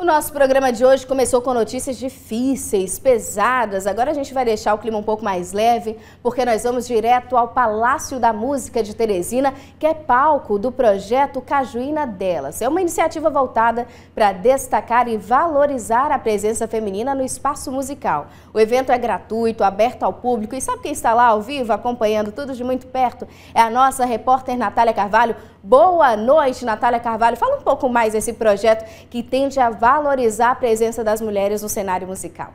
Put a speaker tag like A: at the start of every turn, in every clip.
A: O nosso programa de hoje começou com notícias difíceis, pesadas. Agora a gente vai deixar o clima um pouco mais leve, porque nós vamos direto ao Palácio da Música de Teresina, que é palco do projeto Cajuína Delas. É uma iniciativa voltada para destacar e valorizar a presença feminina no espaço musical. O evento é gratuito, aberto ao público. E sabe quem está lá ao vivo, acompanhando tudo de muito perto? É a nossa repórter Natália Carvalho. Boa noite, Natália Carvalho. Fala um pouco mais desse projeto que tende a valorizar a presença das mulheres no cenário musical?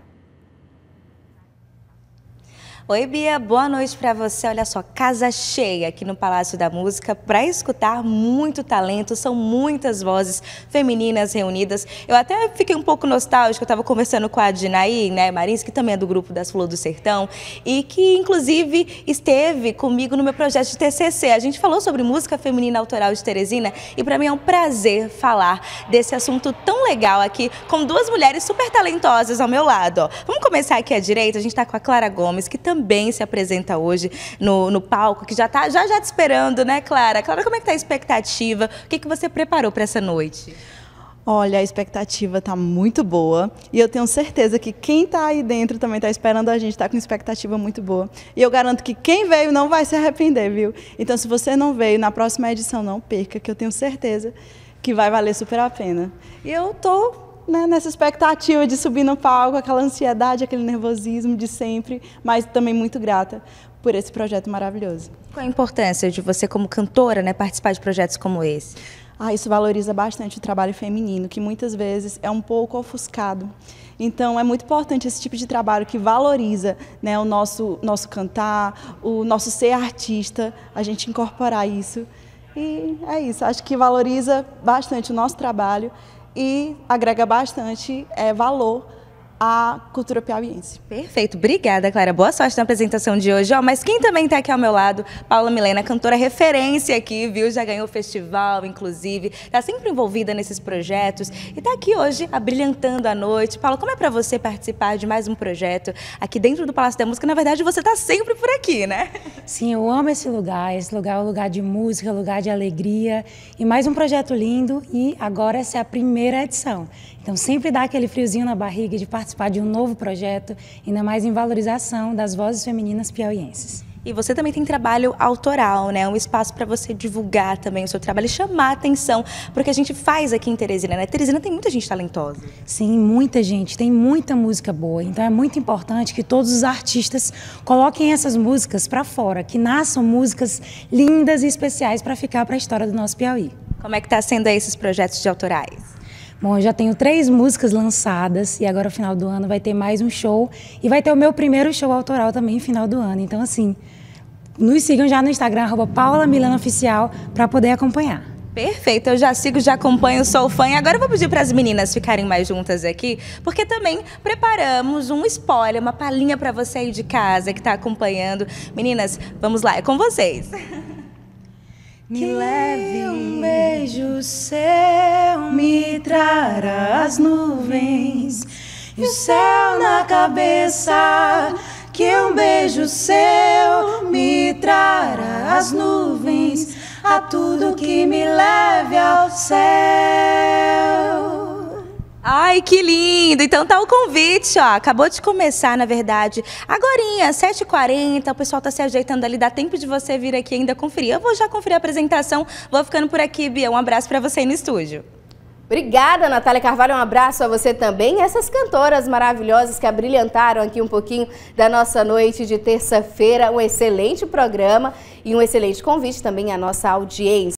B: Oi, Bia, boa noite para você. Olha só, casa cheia aqui no Palácio da Música para escutar muito talento. São muitas vozes femininas reunidas. Eu até fiquei um pouco nostálgica, eu estava conversando com a Dinaí, né, Marins, que também é do grupo das Flor do Sertão e que, inclusive, esteve comigo no meu projeto de TCC. A gente falou sobre música feminina autoral de Teresina e para mim é um prazer falar desse assunto tão legal aqui com duas mulheres super talentosas ao meu lado. Ó. Vamos começar aqui à direita, a gente está com a Clara Gomes, que também também se apresenta hoje no, no palco, que já está já, já te esperando, né, Clara? Clara, como é que está a expectativa? O que, que você preparou para essa noite?
C: Olha, a expectativa está muito boa e eu tenho certeza que quem está aí dentro também está esperando a gente, está com expectativa muito boa. E eu garanto que quem veio não vai se arrepender, viu? Então, se você não veio, na próxima edição não perca, que eu tenho certeza que vai valer super a pena. E eu tô né, nessa expectativa de subir no palco, aquela ansiedade, aquele nervosismo de sempre, mas também muito grata por esse projeto maravilhoso. Qual a importância de você, como cantora, né, participar de projetos como esse? Ah, isso valoriza bastante o trabalho feminino, que muitas vezes é um pouco ofuscado. Então é muito importante esse tipo de trabalho que valoriza né, o nosso, nosso cantar, o nosso ser artista, a gente incorporar isso. E é isso, acho que valoriza bastante o nosso trabalho e agrega bastante é, valor à cultura piauiense. Perfeito,
B: obrigada, Clara. Boa sorte na apresentação de hoje. Ó, mas quem também está aqui ao meu lado, Paula Milena, cantora referência aqui, viu? Já ganhou festival, inclusive, está sempre envolvida nesses projetos e está aqui hoje abrilhantando a noite. Paula, como é para você participar de mais um projeto aqui dentro do Palácio da Música? Na verdade, você está sempre por aqui, né? Sim, eu amo esse lugar. Esse lugar é um lugar de música, um lugar
D: de alegria e mais um projeto lindo. E agora essa é a primeira edição. Então sempre dá aquele friozinho na barriga de participar de um novo projeto, ainda mais em valorização das
B: vozes femininas piauienses. E você também tem trabalho autoral, né? Um espaço para você divulgar também o seu trabalho e chamar atenção porque a gente faz aqui em Teresina, né? Teresina tem muita gente talentosa.
D: Sim, muita gente, tem muita música boa. Então é muito importante que todos os artistas coloquem essas músicas para fora, que nasçam músicas lindas e especiais para ficar para a história do nosso Piauí. Como é que está sendo aí esses projetos de autorais? Bom, eu já tenho três músicas lançadas e agora, final do ano, vai ter mais um show. E vai ter o meu primeiro show autoral também, final do ano. Então, assim, nos sigam já no Instagram, arroba Paula para poder acompanhar.
B: Perfeito, eu já sigo, já acompanho, sou fã. E agora eu vou pedir para as meninas ficarem mais juntas aqui, porque também preparamos um spoiler, uma palhinha para você aí de casa que está acompanhando. Meninas, vamos lá, é com vocês.
D: me que leve. Um beijo seu me trará as nuvens e o céu na cabeça. Que um beijo seu me trará as nuvens, a
B: tudo que me leve ao céu. Ai, que lindo! Então tá o convite, ó. Acabou de começar, na verdade. Agorinha, 7h40, o pessoal tá se ajeitando ali. Dá tempo de você vir aqui ainda conferir. Eu vou já conferir a apresentação. Vou ficando por aqui, Bia. Um abraço para você aí no estúdio.
A: Obrigada, Natália Carvalho. Um abraço a você também. Essas cantoras maravilhosas que abrilhantaram aqui um pouquinho da nossa noite de terça-feira. Um excelente programa e um excelente convite também à nossa audiência.